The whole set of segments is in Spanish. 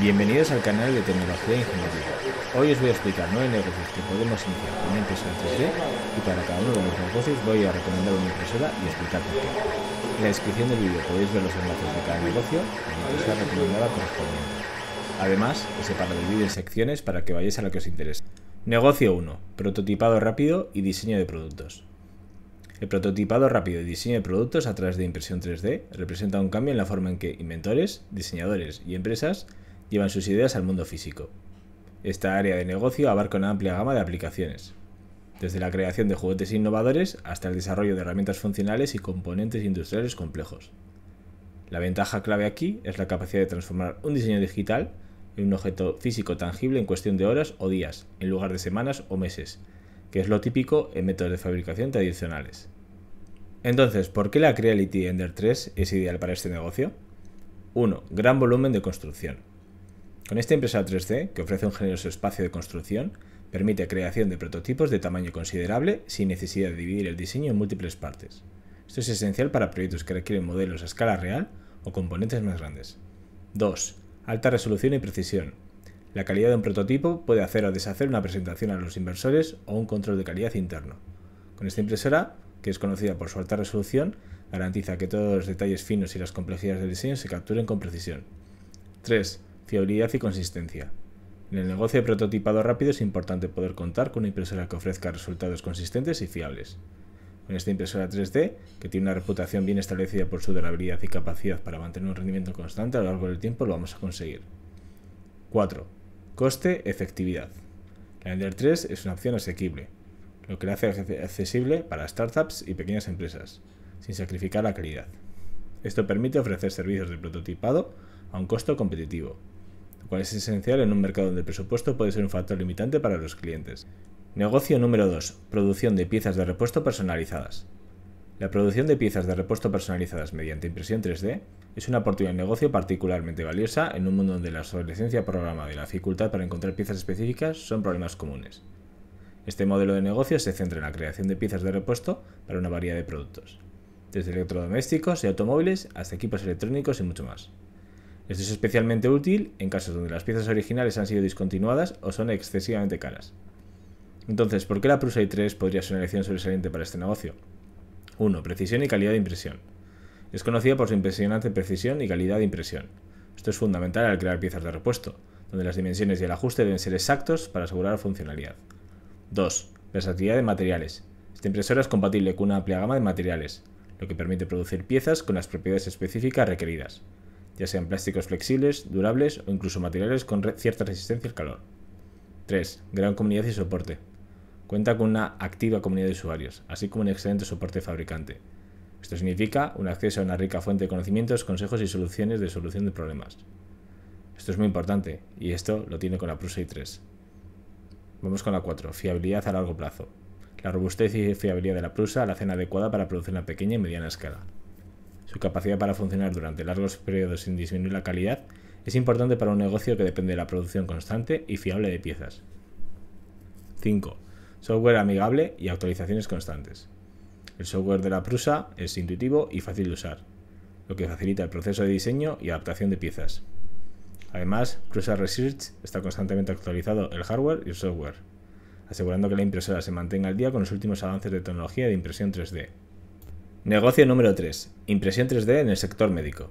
Bienvenidos al canal de Tecnología e Ingeniería. Hoy os voy a explicar nueve negocios que podemos iniciar con Impresión 3D y para cada uno de los negocios voy a recomendar una impresora y explicar por qué. En la descripción del vídeo podéis ver los enlaces de cada negocio y la impresora recomendada correspondiente. Además, he separado el vídeo en secciones para que vayáis a lo que os interese. Negocio 1. Prototipado rápido y diseño de productos. El prototipado rápido y diseño de productos a través de impresión 3D representa un cambio en la forma en que inventores, diseñadores y empresas llevan sus ideas al mundo físico. Esta área de negocio abarca una amplia gama de aplicaciones, desde la creación de juguetes innovadores hasta el desarrollo de herramientas funcionales y componentes industriales complejos. La ventaja clave aquí es la capacidad de transformar un diseño digital en un objeto físico tangible en cuestión de horas o días, en lugar de semanas o meses, que es lo típico en métodos de fabricación tradicionales. Entonces, ¿por qué la Creality Ender 3 es ideal para este negocio? 1. Gran volumen de construcción. Con esta impresora 3D, que ofrece un generoso espacio de construcción, permite creación de prototipos de tamaño considerable sin necesidad de dividir el diseño en múltiples partes. Esto es esencial para proyectos que requieren modelos a escala real o componentes más grandes. 2. Alta resolución y precisión. La calidad de un prototipo puede hacer o deshacer una presentación a los inversores o un control de calidad interno. Con esta impresora, que es conocida por su alta resolución, garantiza que todos los detalles finos y las complejidades del diseño se capturen con precisión. 3 fiabilidad y consistencia. En el negocio de prototipado rápido es importante poder contar con una impresora que ofrezca resultados consistentes y fiables. Con esta impresora 3D, que tiene una reputación bien establecida por su durabilidad y capacidad para mantener un rendimiento constante a lo largo del tiempo, lo vamos a conseguir. 4. Coste, efectividad. La Ender 3 es una opción asequible, lo que la hace accesible para startups y pequeñas empresas, sin sacrificar la calidad. Esto permite ofrecer servicios de prototipado a un costo competitivo, lo cual es esencial en un mercado donde el presupuesto puede ser un factor limitante para los clientes. Negocio número 2. Producción de piezas de repuesto personalizadas. La producción de piezas de repuesto personalizadas mediante impresión 3D es una oportunidad de negocio particularmente valiosa en un mundo donde la obsolescencia programada y la dificultad para encontrar piezas específicas son problemas comunes. Este modelo de negocio se centra en la creación de piezas de repuesto para una variedad de productos, desde electrodomésticos y automóviles hasta equipos electrónicos y mucho más. Esto es especialmente útil en casos donde las piezas originales han sido discontinuadas o son excesivamente caras. Entonces, ¿por qué la Prusa i3 podría ser una elección sobresaliente para este negocio? 1. Precisión y calidad de impresión. Es conocida por su impresionante precisión y calidad de impresión. Esto es fundamental al crear piezas de repuesto, donde las dimensiones y el ajuste deben ser exactos para asegurar funcionalidad. 2. Versatilidad de materiales. Esta impresora es compatible con una amplia gama de materiales, lo que permite producir piezas con las propiedades específicas requeridas ya sean plásticos flexibles, durables o incluso materiales con cierta resistencia al calor. 3. Gran comunidad y soporte. Cuenta con una activa comunidad de usuarios, así como un excelente soporte fabricante. Esto significa un acceso a una rica fuente de conocimientos, consejos y soluciones de solución de problemas. Esto es muy importante, y esto lo tiene con la Prusa i3. Vamos con la 4. Fiabilidad a largo plazo. La robustez y fiabilidad de la Prusa la hacen adecuada para producir una pequeña y mediana escala. Su capacidad para funcionar durante largos periodos sin disminuir la calidad es importante para un negocio que depende de la producción constante y fiable de piezas. 5. Software amigable y actualizaciones constantes. El software de la Prusa es intuitivo y fácil de usar, lo que facilita el proceso de diseño y adaptación de piezas. Además, Prusa Research está constantemente actualizado el hardware y el software, asegurando que la impresora se mantenga al día con los últimos avances de tecnología de impresión 3D. Negocio número 3. Impresión 3D en el sector médico.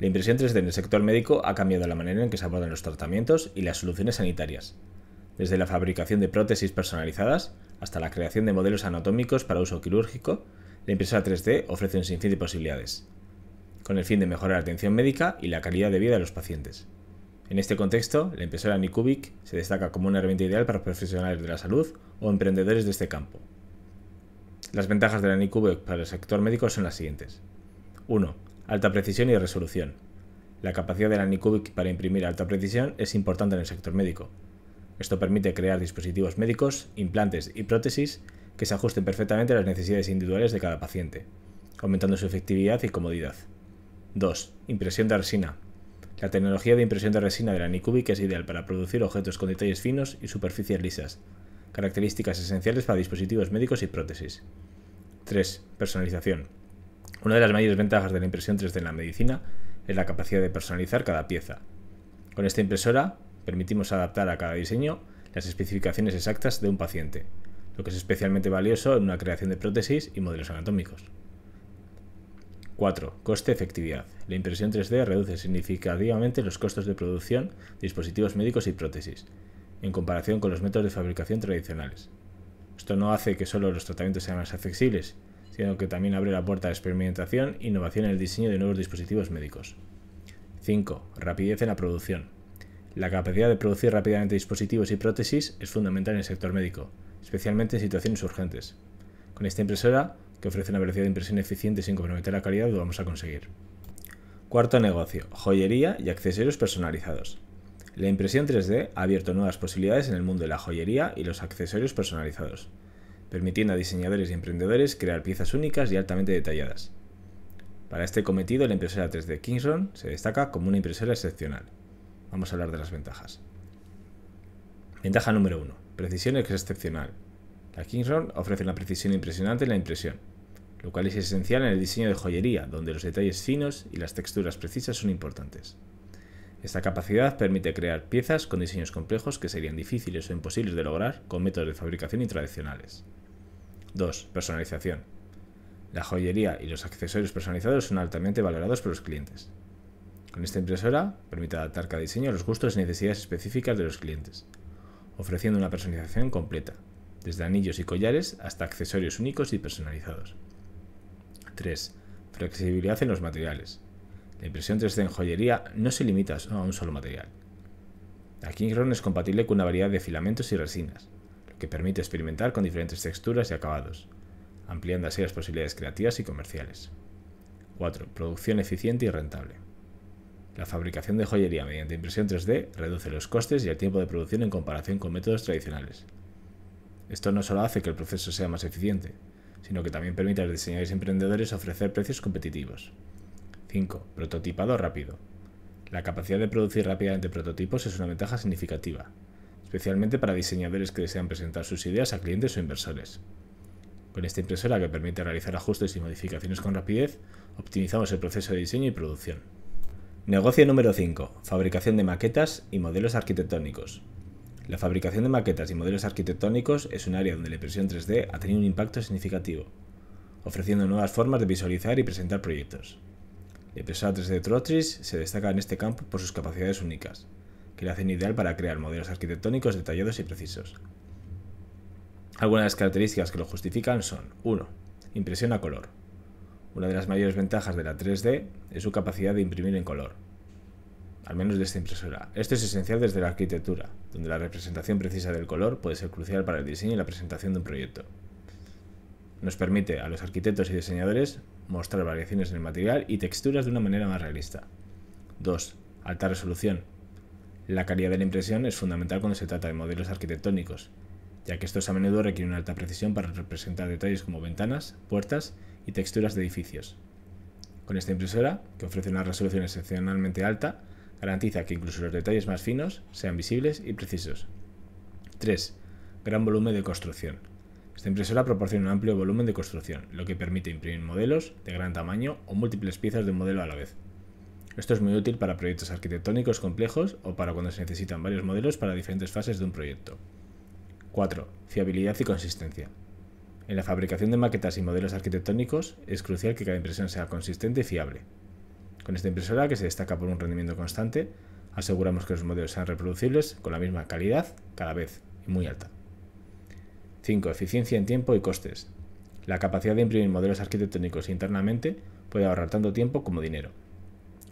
La impresión 3D en el sector médico ha cambiado la manera en que se abordan los tratamientos y las soluciones sanitarias, desde la fabricación de prótesis personalizadas hasta la creación de modelos anatómicos para uso quirúrgico, la impresora 3D ofrece un sinfín de posibilidades, con el fin de mejorar la atención médica y la calidad de vida de los pacientes. En este contexto, la impresora Nikubic se destaca como una herramienta ideal para profesionales de la salud o emprendedores de este campo. Las ventajas de la NICUBE para el sector médico son las siguientes. 1. Alta precisión y resolución. La capacidad de la para imprimir alta precisión es importante en el sector médico. Esto permite crear dispositivos médicos, implantes y prótesis que se ajusten perfectamente a las necesidades individuales de cada paciente, aumentando su efectividad y comodidad. 2. Impresión de resina. La tecnología de impresión de resina de la es ideal para producir objetos con detalles finos y superficies lisas, Características esenciales para dispositivos médicos y prótesis. 3. Personalización. Una de las mayores ventajas de la impresión 3D en la medicina es la capacidad de personalizar cada pieza. Con esta impresora permitimos adaptar a cada diseño las especificaciones exactas de un paciente, lo que es especialmente valioso en una creación de prótesis y modelos anatómicos. 4. Coste-efectividad. La impresión 3D reduce significativamente los costos de producción de dispositivos médicos y prótesis, en comparación con los métodos de fabricación tradicionales. Esto no hace que solo los tratamientos sean más accesibles, sino que también abre la puerta a la experimentación e innovación en el diseño de nuevos dispositivos médicos. 5. Rapidez en la producción. La capacidad de producir rápidamente dispositivos y prótesis es fundamental en el sector médico, especialmente en situaciones urgentes. Con esta impresora, que ofrece una velocidad de impresión eficiente sin comprometer la calidad, lo vamos a conseguir. Cuarto negocio, joyería y accesorios personalizados. La impresión 3D ha abierto nuevas posibilidades en el mundo de la joyería y los accesorios personalizados, permitiendo a diseñadores y emprendedores crear piezas únicas y altamente detalladas. Para este cometido, la impresora 3D Kingson se destaca como una impresora excepcional. Vamos a hablar de las ventajas. Ventaja número 1. Precisión excepcional. La Kingston ofrece una precisión impresionante en la impresión, lo cual es esencial en el diseño de joyería, donde los detalles finos y las texturas precisas son importantes. Esta capacidad permite crear piezas con diseños complejos que serían difíciles o imposibles de lograr con métodos de fabricación tradicionales. 2. Personalización. La joyería y los accesorios personalizados son altamente valorados por los clientes. Con esta impresora permite adaptar cada diseño a los gustos y necesidades específicas de los clientes, ofreciendo una personalización completa, desde anillos y collares hasta accesorios únicos y personalizados. 3. Flexibilidad en los materiales. La impresión 3D en joyería no se limita a un solo material. La Kingron es compatible con una variedad de filamentos y resinas, lo que permite experimentar con diferentes texturas y acabados, ampliando así las posibilidades creativas y comerciales. 4. Producción eficiente y rentable. La fabricación de joyería mediante impresión 3D reduce los costes y el tiempo de producción en comparación con métodos tradicionales. Esto no solo hace que el proceso sea más eficiente, sino que también permite a los diseñadores y emprendedores ofrecer precios competitivos. 5. Prototipado rápido. La capacidad de producir rápidamente prototipos es una ventaja significativa, especialmente para diseñadores que desean presentar sus ideas a clientes o inversores. Con esta impresora que permite realizar ajustes y modificaciones con rapidez, optimizamos el proceso de diseño y producción. Negocio número 5. Fabricación de maquetas y modelos arquitectónicos. La fabricación de maquetas y modelos arquitectónicos es un área donde la impresión 3D ha tenido un impacto significativo, ofreciendo nuevas formas de visualizar y presentar proyectos. 3 eh, de Trotris se destaca en este campo por sus capacidades únicas, que le hacen ideal para crear modelos arquitectónicos detallados y precisos. Algunas de las características que lo justifican son 1. Impresión a color. Una de las mayores ventajas de la 3D es su capacidad de imprimir en color, al menos de esta impresora. Esto es esencial desde la arquitectura, donde la representación precisa del color puede ser crucial para el diseño y la presentación de un proyecto nos permite a los arquitectos y diseñadores mostrar variaciones en el material y texturas de una manera más realista. 2. Alta resolución. La calidad de la impresión es fundamental cuando se trata de modelos arquitectónicos, ya que estos a menudo requieren una alta precisión para representar detalles como ventanas, puertas y texturas de edificios. Con esta impresora, que ofrece una resolución excepcionalmente alta, garantiza que incluso los detalles más finos sean visibles y precisos. 3. Gran volumen de construcción. Esta impresora proporciona un amplio volumen de construcción, lo que permite imprimir modelos de gran tamaño o múltiples piezas de un modelo a la vez. Esto es muy útil para proyectos arquitectónicos complejos o para cuando se necesitan varios modelos para diferentes fases de un proyecto. 4. Fiabilidad y consistencia. En la fabricación de maquetas y modelos arquitectónicos es crucial que cada impresión sea consistente y fiable. Con esta impresora, que se destaca por un rendimiento constante, aseguramos que los modelos sean reproducibles con la misma calidad cada vez y muy alta. 5. Eficiencia en tiempo y costes. La capacidad de imprimir modelos arquitectónicos internamente puede ahorrar tanto tiempo como dinero.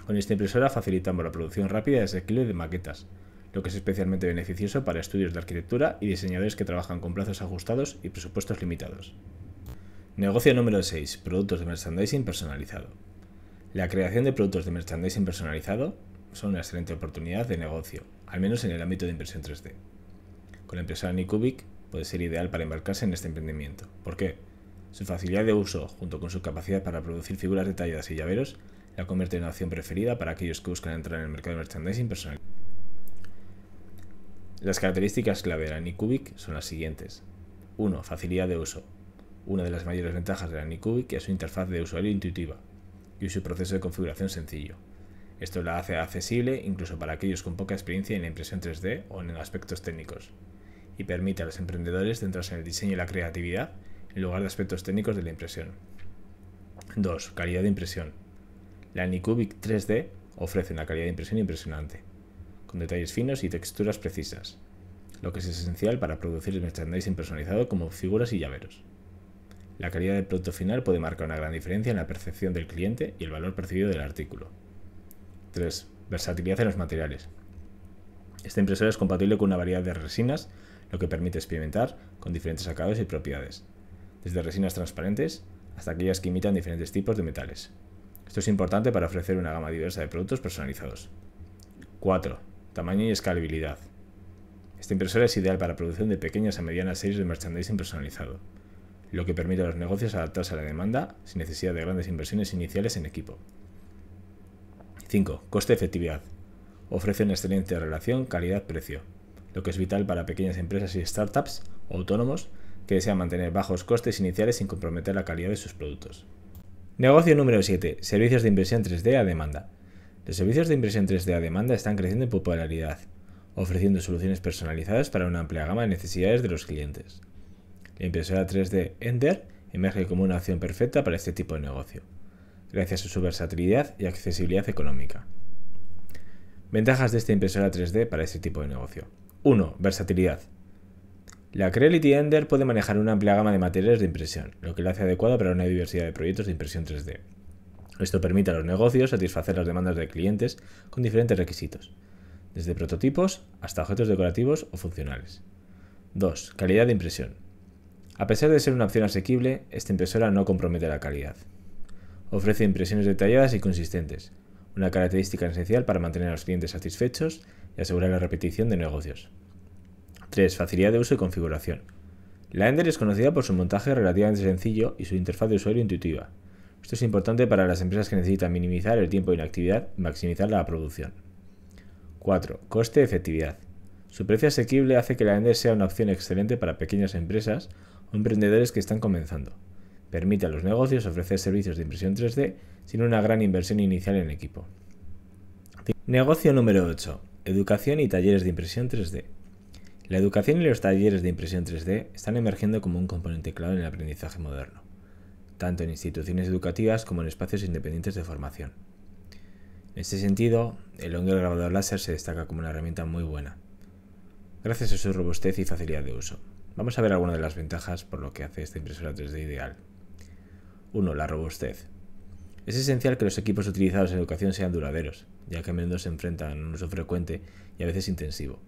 Con esta impresora facilitamos la producción rápida de desequilibrio de maquetas, lo que es especialmente beneficioso para estudios de arquitectura y diseñadores que trabajan con plazos ajustados y presupuestos limitados. Negocio número 6. Productos de merchandising personalizado. La creación de productos de merchandising personalizado son una excelente oportunidad de negocio, al menos en el ámbito de impresión 3D. Con la impresora Nikubic puede ser ideal para embarcarse en este emprendimiento. ¿Por qué? Su facilidad de uso, junto con su capacidad para producir figuras detalladas y llaveros, la convierte en una opción preferida para aquellos que buscan entrar en el mercado de merchandising personal. Las características clave de la Anycubic son las siguientes. 1. Facilidad de uso. Una de las mayores ventajas de la Anycubic es su interfaz de usuario intuitiva y su proceso de configuración sencillo. Esto la hace accesible incluso para aquellos con poca experiencia en la impresión 3D o en aspectos técnicos y permite a los emprendedores centrarse en el diseño y la creatividad en lugar de aspectos técnicos de la impresión. 2. Calidad de impresión. La Nicubic 3D ofrece una calidad de impresión impresionante, con detalles finos y texturas precisas, lo que es esencial para producir el merchandising personalizado como figuras y llaveros. La calidad del producto final puede marcar una gran diferencia en la percepción del cliente y el valor percibido del artículo. 3. Versatilidad en los materiales. Esta impresora es compatible con una variedad de resinas lo que permite experimentar con diferentes acabados y propiedades, desde resinas transparentes hasta aquellas que imitan diferentes tipos de metales. Esto es importante para ofrecer una gama diversa de productos personalizados. 4. Tamaño y escalabilidad. Esta impresora es ideal para la producción de pequeñas a medianas series de merchandising personalizado, lo que permite a los negocios adaptarse a la demanda sin necesidad de grandes inversiones iniciales en equipo. 5. Coste-efectividad. Ofrece una excelente relación calidad-precio, lo que es vital para pequeñas empresas y startups autónomos que desean mantener bajos costes iniciales sin comprometer la calidad de sus productos. Negocio número 7. Servicios de impresión 3D a demanda. Los servicios de impresión 3D a demanda están creciendo en popularidad, ofreciendo soluciones personalizadas para una amplia gama de necesidades de los clientes. La impresora 3D Ender emerge como una opción perfecta para este tipo de negocio, gracias a su versatilidad y accesibilidad económica. Ventajas de esta impresora 3D para este tipo de negocio. 1. Versatilidad. La Creality Ender puede manejar una amplia gama de materiales de impresión, lo que la hace adecuada para una diversidad de proyectos de impresión 3D. Esto permite a los negocios satisfacer las demandas de clientes con diferentes requisitos, desde prototipos hasta objetos decorativos o funcionales. 2. Calidad de impresión. A pesar de ser una opción asequible, esta impresora no compromete la calidad. Ofrece impresiones detalladas y consistentes, una característica esencial para mantener a los clientes satisfechos y asegurar la repetición de negocios. 3. Facilidad de uso y configuración. La Ender es conocida por su montaje relativamente sencillo y su interfaz de usuario intuitiva. Esto es importante para las empresas que necesitan minimizar el tiempo de inactividad y maximizar la producción. 4. Coste efectividad. Su precio asequible hace que la Ender sea una opción excelente para pequeñas empresas o emprendedores que están comenzando. Permite a los negocios ofrecer servicios de impresión 3D sin una gran inversión inicial en equipo. Negocio número 8. Educación y talleres de impresión 3D. La educación y los talleres de impresión 3D están emergiendo como un componente clave en el aprendizaje moderno, tanto en instituciones educativas como en espacios independientes de formación. En este sentido, el Longer grabador láser se destaca como una herramienta muy buena, gracias a su robustez y facilidad de uso. Vamos a ver algunas de las ventajas por lo que hace esta impresora 3D ideal. 1. La robustez. Es esencial que los equipos utilizados en educación sean duraderos, ya que a menudo se enfrentan a un uso frecuente y a veces intensivo.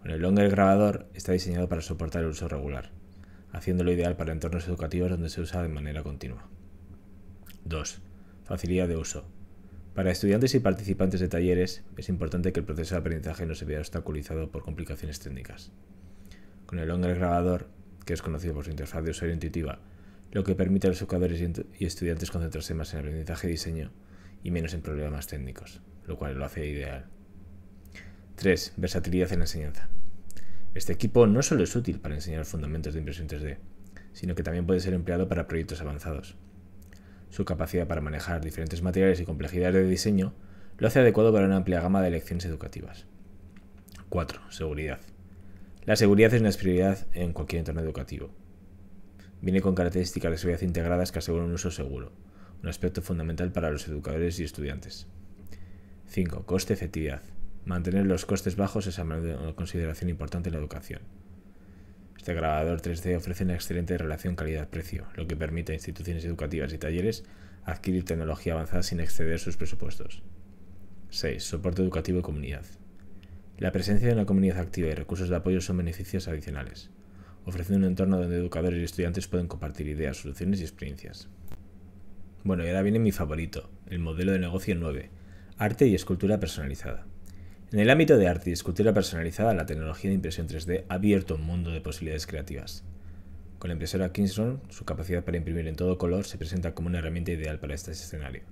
Con el longer grabador está diseñado para soportar el uso regular, haciéndolo ideal para entornos educativos donde se usa de manera continua. 2. Facilidad de uso. Para estudiantes y participantes de talleres es importante que el proceso de aprendizaje no se vea obstaculizado por complicaciones técnicas. Con el longer grabador, que es conocido por su interfaz de usuario intuitiva, lo que permite a los educadores y estudiantes concentrarse más en el aprendizaje y diseño, y menos en problemas técnicos, lo cual lo hace ideal. 3. Versatilidad en la enseñanza. Este equipo no solo es útil para enseñar fundamentos de impresión 3D, sino que también puede ser empleado para proyectos avanzados. Su capacidad para manejar diferentes materiales y complejidades de diseño lo hace adecuado para una amplia gama de lecciones educativas. 4. Seguridad. La seguridad es una prioridad en cualquier entorno educativo. Viene con características de seguridad integradas que aseguran un uso seguro, un aspecto fundamental para los educadores y estudiantes. 5. Coste-efectividad. Mantener los costes bajos es una consideración importante en la educación. Este grabador 3D ofrece una excelente relación calidad-precio, lo que permite a instituciones educativas y talleres adquirir tecnología avanzada sin exceder sus presupuestos. 6. Soporte educativo y comunidad. La presencia de una comunidad activa y recursos de apoyo son beneficios adicionales, ofreciendo un entorno donde educadores y estudiantes pueden compartir ideas, soluciones y experiencias. Bueno, y ahora viene mi favorito, el modelo de negocio 9, arte y escultura personalizada. En el ámbito de arte y escultura personalizada, la tecnología de impresión 3D ha abierto un mundo de posibilidades creativas. Con la impresora Kingston, su capacidad para imprimir en todo color se presenta como una herramienta ideal para este escenario.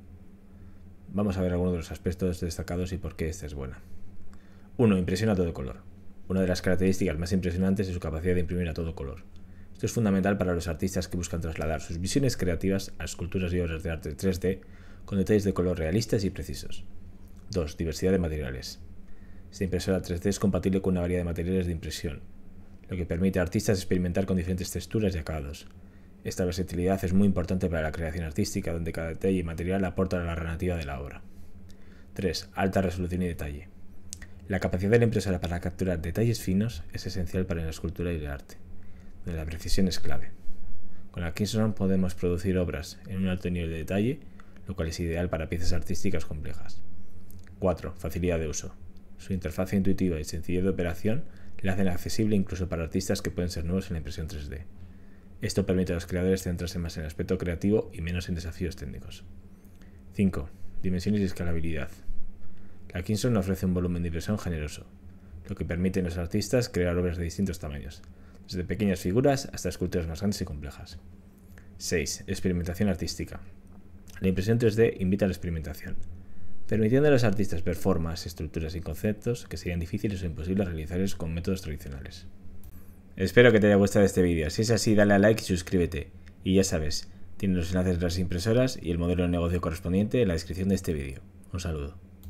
Vamos a ver algunos de los aspectos destacados y por qué esta es buena. 1. Impresión a todo color. Una de las características más impresionantes es su capacidad de imprimir a todo color. Esto es fundamental para los artistas que buscan trasladar sus visiones creativas a esculturas y obras de arte 3D con detalles de color realistas y precisos. 2. Diversidad de materiales. Esta impresora 3D es compatible con una variedad de materiales de impresión, lo que permite a artistas experimentar con diferentes texturas y acabados. Esta versatilidad es muy importante para la creación artística, donde cada detalle y material aporta a la narrativa de la obra. 3. Alta resolución y detalle. La capacidad de la impresora para capturar detalles finos es esencial para la escultura y el arte la precisión es clave. Con la Kingston podemos producir obras en un alto nivel de detalle, lo cual es ideal para piezas artísticas complejas. 4. Facilidad de uso. Su interfaz intuitiva y sencillez de operación la hacen accesible incluso para artistas que pueden ser nuevos en la impresión 3D. Esto permite a los creadores centrarse más en el aspecto creativo y menos en desafíos técnicos. 5. Dimensiones y escalabilidad. La Kingston ofrece un volumen de impresión generoso, lo que permite a los artistas crear obras de distintos tamaños, desde pequeñas figuras hasta esculturas más grandes y complejas. 6. Experimentación artística. La impresión 3D invita a la experimentación, permitiendo a los artistas ver formas, estructuras y conceptos que serían difíciles o imposibles realizarlos con métodos tradicionales. Espero que te haya gustado este vídeo, si es así dale a like y suscríbete. Y ya sabes, tienes los enlaces de las impresoras y el modelo de negocio correspondiente en la descripción de este vídeo. Un saludo.